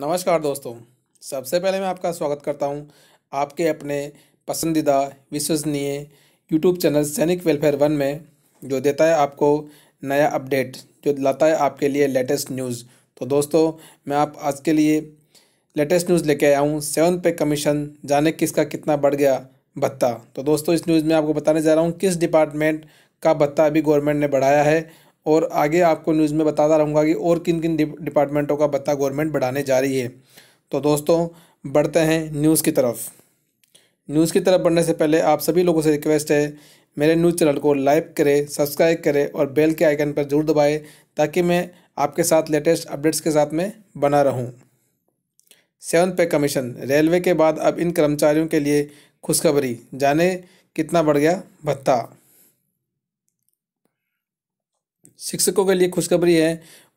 नमस्कार दोस्तों सबसे पहले मैं आपका स्वागत करता हूं आपके अपने पसंदीदा विश्वसनीय यूट्यूब चैनल सैनिक वेलफेयर वन में जो देता है आपको नया अपडेट जो लाता है आपके लिए लेटेस्ट न्यूज़ तो दोस्तों मैं आप आज के लिए लेटेस्ट न्यूज़ लेके आया हूँ सेवन पे कमीशन जाने किसका कितना बढ़ गया भत्ता तो दोस्तों इस न्यूज़ में आपको बताने जा रहा हूँ किस डिपार्टमेंट का भत्ता अभी गवर्नमेंट ने बढ़ाया है और आगे आपको न्यूज़ में बताता रहूँगा कि और किन किन डिपार्टमेंटों का भत्ता गवर्नमेंट बढ़ाने जा रही है तो दोस्तों बढ़ते हैं न्यूज़ की तरफ न्यूज़ की तरफ बढ़ने से पहले आप सभी लोगों से रिक्वेस्ट है मेरे न्यूज़ चैनल को लाइक करें सब्सक्राइब करें और बेल के आइकन पर जरूर दबाएं ताकि मैं आपके साथ लेटेस्ट अपडेट्स के साथ में बना रहूं। सेवन पे कमीशन रेलवे के बाद अब इन कर्मचारियों के लिए खुशखबरी जाने कितना बढ़ गया भत्ता शिक्षकों के लिए खुशखबरी है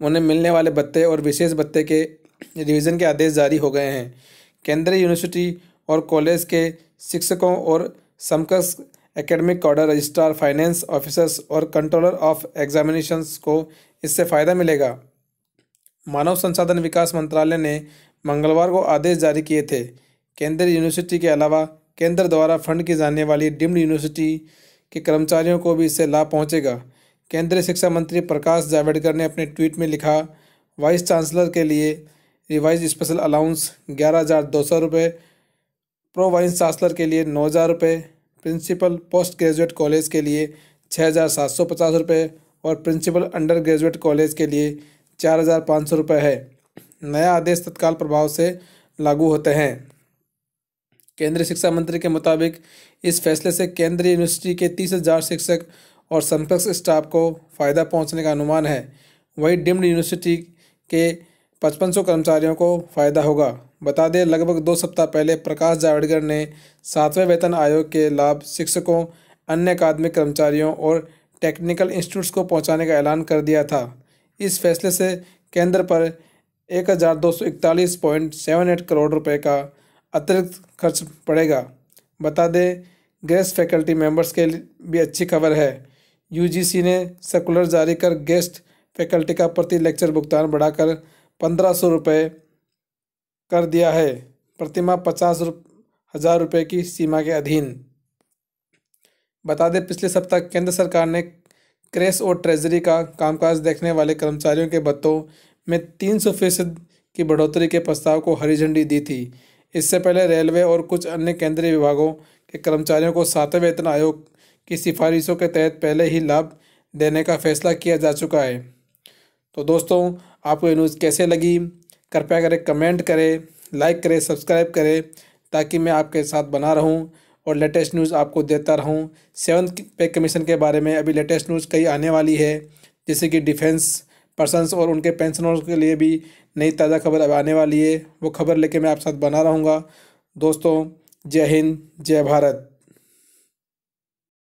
उन्हें मिलने वाले भत्ते और विशेष भत्ते के रिवीजन के आदेश जारी हो गए हैं केंद्रीय यूनिवर्सिटी और कॉलेज के शिक्षकों और समकक्ष academic order registrar finance officers और कंट्रोलर ऑफ एग्जामिनेशंस को इससे फ़ायदा मिलेगा मानव संसाधन विकास मंत्रालय ने मंगलवार को आदेश जारी किए थे केंद्रीय यूनिवर्सिटी के अलावा केंद्र द्वारा फंड की जाने वाली डिम्ड यूनिवर्सिटी के कर्मचारियों को भी इससे लाभ पहुंचेगा केंद्रीय शिक्षा मंत्री प्रकाश जावड़ेकर ने अपने ट्वीट में लिखा वाइस चांसलर के लिए रिवाइज स्पेशल अलाउंस ग्यारह हज़ार दो सौ रुपये प्रो वाइस चांसलर के लिए नौ हज़ार रुपये प्रिंसिपल पोस्ट ग्रेजुएट कॉलेज के लिए छः हज़ार सात सौ पचास रुपये और प्रिंसिपल अंडर ग्रेजुएट कॉलेज के लिए चार हज़ार पाँच सौ रुपये है नया आदेश तत्काल प्रभाव से लागू होते हैं केंद्रीय शिक्षा मंत्री के मुताबिक इस फैसले से केंद्रीय यूनिवर्सिटी के तीस हज़ार शिक्षक और समकक्ष स्टाफ को फ़ायदा पहुंचने का अनुमान है वहीं डिम्ड यूनिवर्सिटी के 5500 कर्मचारियों को फ़ायदा होगा बता दें लगभग दो सप्ताह पहले प्रकाश जावड़ेकर ने सातवें वेतन आयोग के लाभ शिक्षकों अन्य अकादमिक कर्मचारियों और टेक्निकल इंस्टीट्यूट्स को पहुँचाने का ऐलान कर दिया था इस फैसले से केंद्र पर एक हज़ार दो सौ इकतालीस पॉइंट सेवन एट करोड़ रुपए का अतिरिक्त खर्च पड़ेगा बता दें ग्रेस फैकल्टी मेंबर्स के लिए भी अच्छी खबर है यूजीसी ने सर्कुलर जारी कर गेस्ट फैकल्टी का प्रति लेक्चर भुगतान बढ़ाकर पंद्रह सौ रुपये कर दिया है प्रतिमा पचास हज़ार रुपये की सीमा के अधीन बता दें पिछले सप्ताह केंद्र सरकार ने क्रेस और ट्रेजरी का कामकाज देखने वाले कर्मचारियों के भत्तों में तीन सौ फीसद की बढ़ोतरी के प्रस्ताव को हरी झंडी दी थी इससे पहले रेलवे और कुछ अन्य केंद्रीय विभागों के कर्मचारियों को सातवें वेतन आयोग की सिफारिशों के तहत पहले ही लाभ देने का फैसला किया जा चुका है तो दोस्तों आपको ये न्यूज़ कैसे लगी कृपया करें कमेंट करें लाइक करें सब्सक्राइब करें ताकि मैं आपके साथ बना रहूं और लेटेस्ट न्यूज़ आपको देता रहूं सेवन पे कमीशन के बारे में अभी लेटेस्ट न्यूज़ कई आने वाली है जैसे कि डिफेंस पर्सनस और उनके पेंशनर्स के लिए भी नई ताज़ा खबर अब आने वाली है वो खबर लेके मैं आपके साथ बना रहूँगा दोस्तों जय हिंद जय भारत